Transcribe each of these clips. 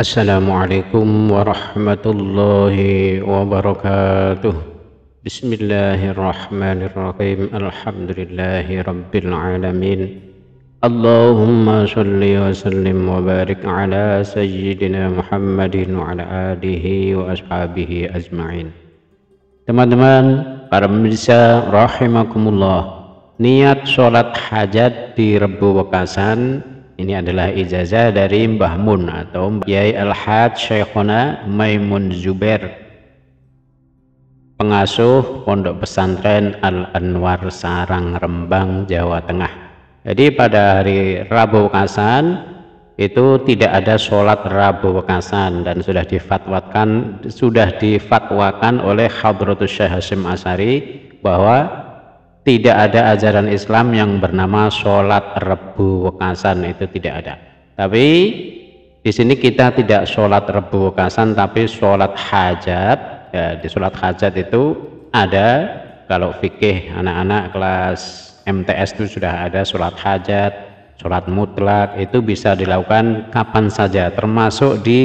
Assalamualaikum warahmatullahi wabarakatuh Bismillahirrahmanirrahim Alhamdulillahi rabbil alamin Allahumma salli wa sallim wa barik ala sayyidina Muhammadin wa ala alihi wa ashabihi ajma'in Teman-teman, para pemirsa rahimakumullah Niat sholat hajat di Rebu Bekasan. Ini adalah ijazah dari Mbah Mun atau Mbah Yai Al-Had Syekhona Maimun Zubair pengasuh Pondok Pesantren Al-Anwar Sarang Rembang Jawa Tengah jadi pada hari Rabu Wekasan itu tidak ada sholat Rabu Wekasan dan sudah difatwakan sudah difatwakan oleh Hadratus Syekh Hasyim Asari bahwa tidak ada ajaran Islam yang bernama sholat rebu wakasan itu tidak ada tapi di sini kita tidak sholat rebu wakasan, tapi sholat hajat ya, di sholat hajat itu ada kalau fikih anak-anak kelas MTS itu sudah ada sholat hajat sholat mutlak itu bisa dilakukan kapan saja termasuk di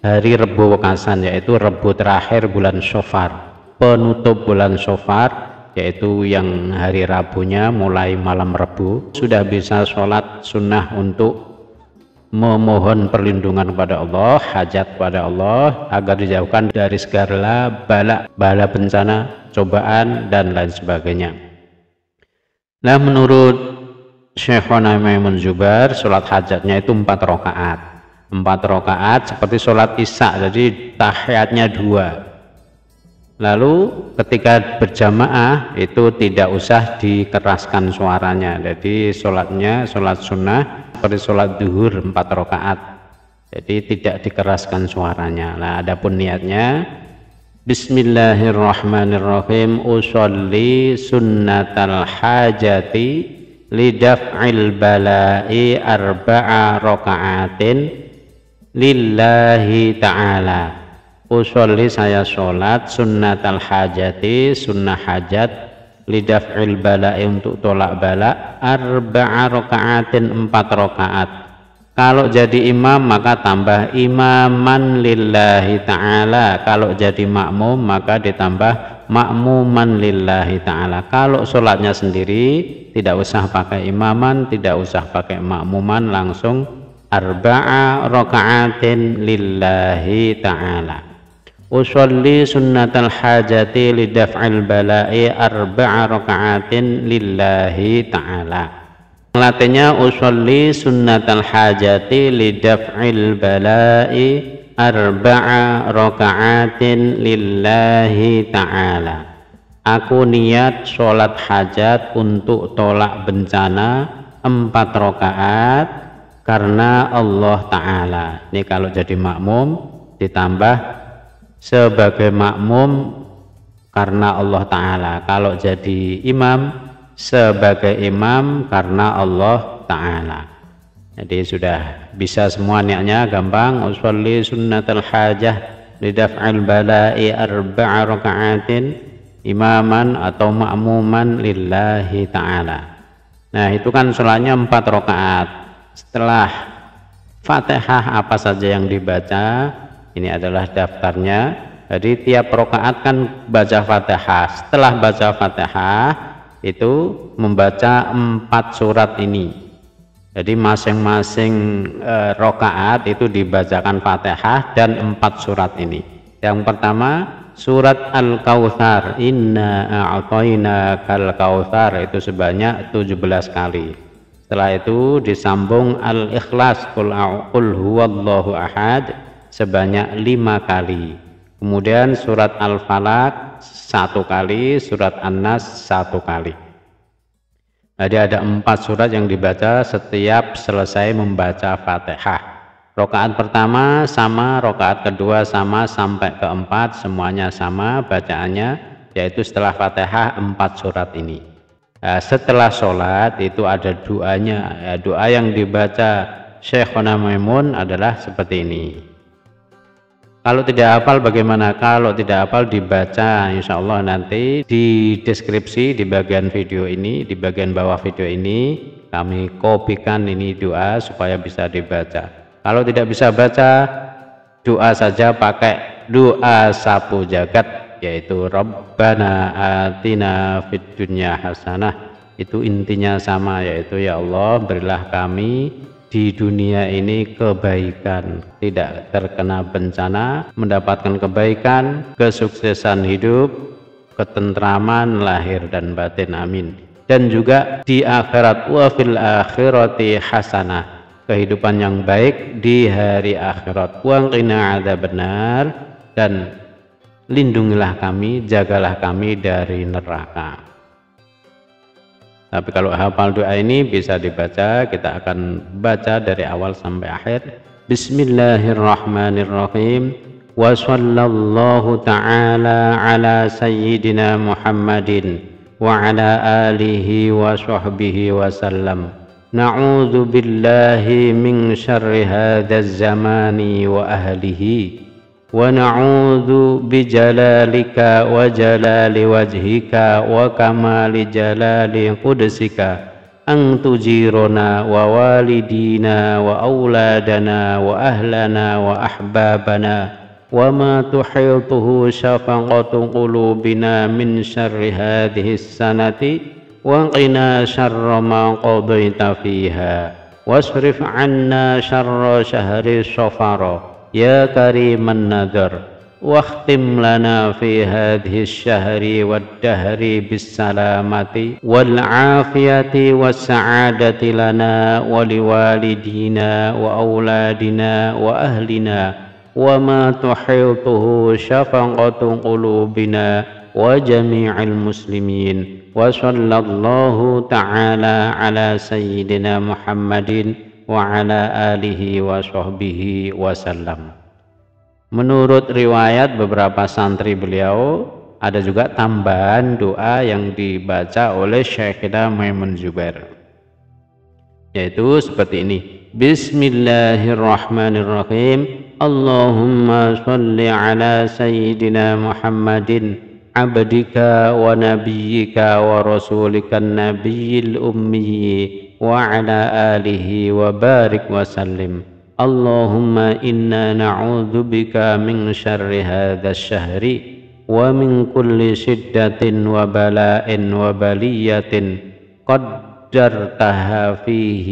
hari rebu wakasan, yaitu rebu terakhir bulan syofar penutup bulan syofar yaitu yang hari Rabunya mulai malam Rabu sudah bisa sholat sunnah untuk memohon perlindungan kepada Allah, hajat kepada Allah agar dijauhkan dari segala bala, bala bencana, cobaan dan lain sebagainya. Nah menurut Syekhona Maimun Jubar, sholat hajatnya itu empat rakaat. Empat rakaat seperti sholat isya, jadi tahiyatnya dua. Lalu ketika berjamaah itu tidak usah dikeraskan suaranya. Jadi sholatnya sholat sunnah seperti sholat duhur empat rakaat. Jadi tidak dikeraskan suaranya. Nah, adapun niatnya Bismillahirrahmanirrahim usolli sunnatal hajati lidaf'il bala'i arba'a raka'atin lillahi ta'ala usolli saya sholat sunnat al hajati sunnah hajat lidaf'il bala'i untuk tolak bala arba'a rokaatin empat rokaat kalau jadi imam maka tambah imaman lillahi ta'ala kalau jadi makmum maka ditambah makmuman lillahi ta'ala kalau sholatnya sendiri tidak usah pakai imaman tidak usah pakai makmuman langsung arba'a rokaatin lillahi ta'ala usolli sunnatal hajati lidaf'il bala'i arba'a raka'atin lillahi ta'ala latihnya usolli sunnatal hajati lidaf'il bala'i arba'a raka'atin lillahi ta'ala aku niat sholat hajat untuk tolak bencana empat rokaat karena Allah Ta'ala ini kalau jadi makmum ditambah sebagai makmum karena Allah Ta'ala kalau jadi imam sebagai imam karena Allah Ta'ala jadi sudah bisa semua niatnya gampang usalli sunnatul hajah lidaf'il bala'i arba'a raka'atin imaman atau makmuman lillahi ta'ala nah itu kan sholatnya empat rakaat setelah fatihah apa saja yang dibaca ini adalah daftarnya jadi tiap rokaat kan baca fatihah setelah baca fatihah itu membaca empat surat ini jadi masing-masing e, rokaat itu dibacakan fatihah dan empat surat ini yang pertama surat Al-Kautsar inna a'atayna kal kautsar itu sebanyak 17 kali setelah itu disambung Al-Ikhlas kul, kul huwallahu ahad sebanyak lima kali. Kemudian surat Al-Falaq satu kali, surat An-Nas satu kali. Jadi ada empat surat yang dibaca setiap selesai membaca Fatihah. Rokaat pertama sama, rokaat kedua sama sampai keempat semuanya sama bacaannya yaitu setelah Fatihah empat surat ini. Nah, setelah sholat itu ada doanya, ya, nah, doa yang dibaca Syekhona Maimun adalah seperti ini. Kalau tidak hafal bagaimana? Kalau tidak hafal dibaca insya Allah nanti di deskripsi di bagian video ini, di bagian bawah video ini kami kopikan ini doa supaya bisa dibaca. Kalau tidak bisa baca doa saja pakai doa sapu jagat yaitu Rabbana atina fid dunya hasanah itu intinya sama yaitu ya Allah berilah kami di dunia ini kebaikan, tidak terkena bencana, mendapatkan kebaikan, kesuksesan hidup, ketentraman lahir dan batin. Amin. Dan juga di akhirat wa fil akhirati hasanah, kehidupan yang baik di hari akhirat. Wa qina benar dan lindungilah kami, jagalah kami dari neraka. Tapi kalau hafal doa ini bisa dibaca, kita akan baca dari awal sampai akhir. Bismillahirrahmanirrahim. Wa sallallahu ta'ala ala sayyidina Muhammadin wa ala alihi wa sahbihi wa sallam. Na'udzu billahi min syarri hadzal zamani wa ahlihi. ونعوذ بجلالك وجلال وجهك وكمال جلال قدسك أن تجيرنا ووالدينا وأولادنا وأهلنا وأحبابنا وما تحيطه شفقة قلوبنا من شر هذه السنة وقنا شر ما قضيت فيها واصرف عنا شر شهر الصفر يا كريم النذر واختم لنا في هذه الشهر والدهر بالسلامة والعافية والسعادة لنا ولوالدينا وأولادنا وأهلنا وما تحيطه شفقة قلوبنا وجميع المسلمين وصلى الله تعالى على سيدنا محمد wa ala alihi wa sahbihi wasallam. Menurut riwayat beberapa santri beliau ada juga tambahan doa yang dibaca oleh Syekh Syekhina Maimun Zubair yaitu seperti ini Bismillahirrahmanirrahim Allahumma salli ala Sayyidina Muhammadin abdika wa nabiyika wa rasulika nabiyil ummi وعلى آله وبارك وسلم اللهم إنا نعوذ بك من شر هذا الشهر ومن كل شدة وبلاء وبلية قدرتها فيه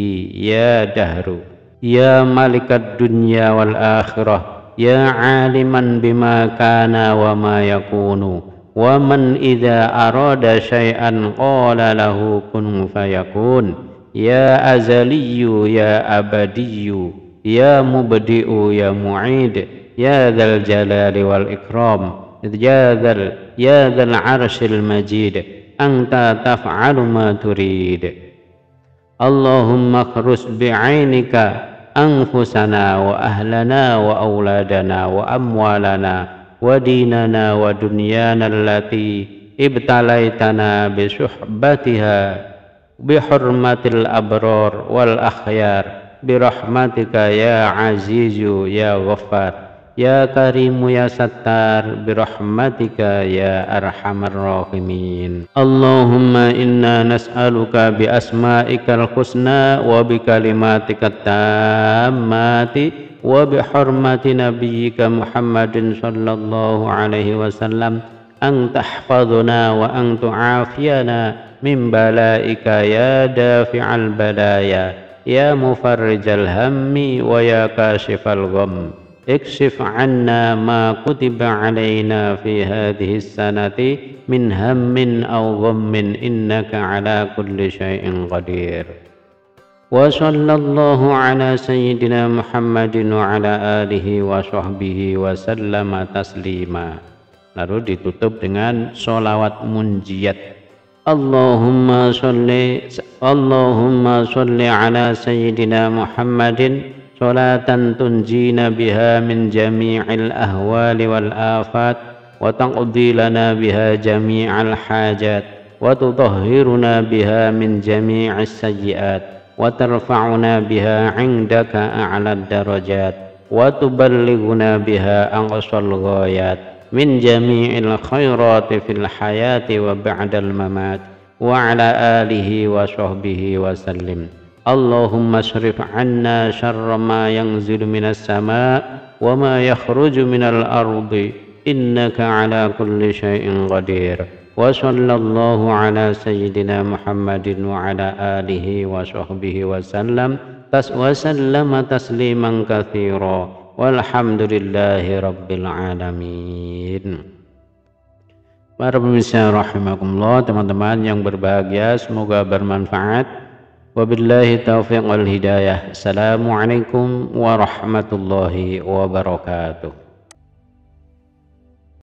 يا دهر يا ملك الدنيا والآخرة يا عالما بما كان وما يكون ومن إذا أراد شيئا قال له كن فيكون يا أزلي يا أبدي يا مبدئ يا معيد يا ذا الجلال والإكرام يا ذا يا ذا العرش المجيد أنت تفعل ما تريد اللهم اخرس بعينك أنفسنا وأهلنا وأولادنا وأموالنا وديننا ودنيانا التي ابتليتنا بصحبتها bihurmatil abror wal akhyar birahmatika ya azizu ya ghafar ya karimu ya sattar birahmatika ya arhamar rahimin Allahumma inna nas'aluka bi asma'ikal husna wa bi kalimatika tammati wa bi hurmati nabiyyika Muhammadin sallallahu alaihi wasallam an tahfazuna wa an tu'afiyana min balaika ya dafi'al balaya ya mufarrijal hammi wa ya kashifal gham اكشف عنا ما كتب علينا في هذه السنة من هم أو غم إنك على كل شيء قدير وصلى الله على سيدنا محمد وعلى آله وصحبه وسلم تسليما Lalu ditutup dengan solawat munjiat اللهم صل اللهم صل على سيدنا محمد صلاة تنجينا بها من جميع الأهوال والآفات وتقضي لنا بها جميع الحاجات وتطهرنا بها من جميع السيئات وترفعنا بها عندك أعلى الدرجات وتبلغنا بها أقصى الغايات من جميع الخيرات في الحياة وبعد الممات وعلى آله وصحبه وسلم اللهم اصرف عنا شر ما ينزل من السماء وما يخرج من الأرض إنك على كل شيء قدير وصلى الله على سيدنا محمد وعلى آله وصحبه وسلم وسلم تسليما كثيرا Walhamdulillahi Rabbil Alamin Para pemirsa rahimakumullah teman-teman yang berbahagia semoga bermanfaat Wabillahi taufiq wal hidayah Assalamualaikum warahmatullahi wabarakatuh